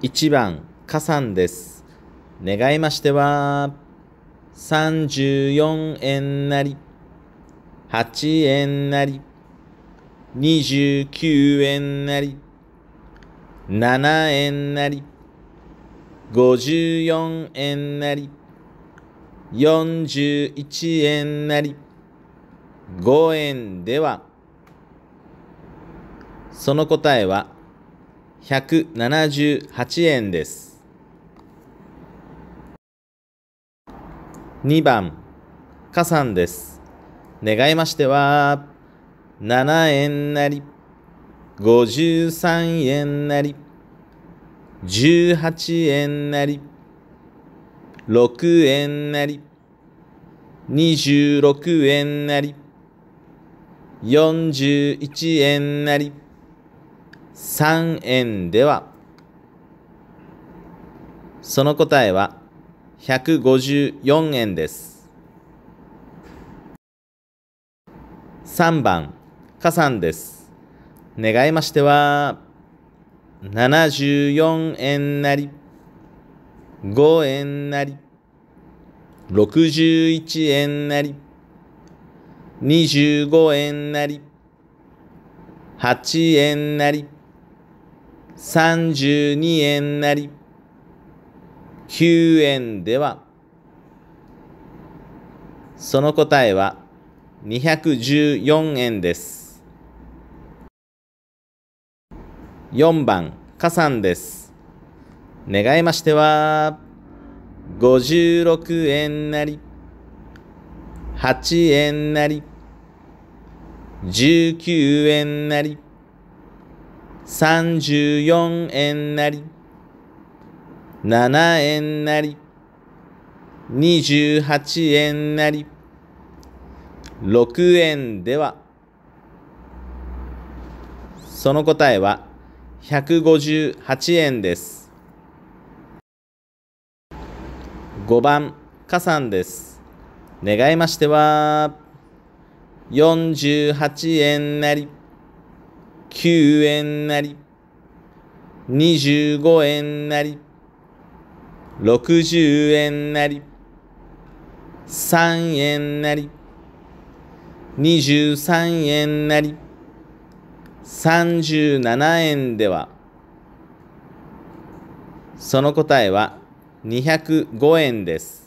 1番加算です願いましては34円なり8円なり29円なり7円なり54円なり41円なり5円ではその答えは178円です2番加算です願いましては7円なり53円なり18円なり6円なり26円なり41円なり3円ではその答えは154円です3番加算です願いましては74円なり5円なり、61円なり、25円なり、8円なり、32円なり、9円では、その答えは214円です。4番、加算です。願いましては、56円なり、8円なり、19円なり、34円なり、7円なり、28円なり、6円では、その答えは158円です。5番、加算です。願いましては、48円なり、9円なり、25円なり、60円なり、3円なり、23円なり、37円では、その答えは205円です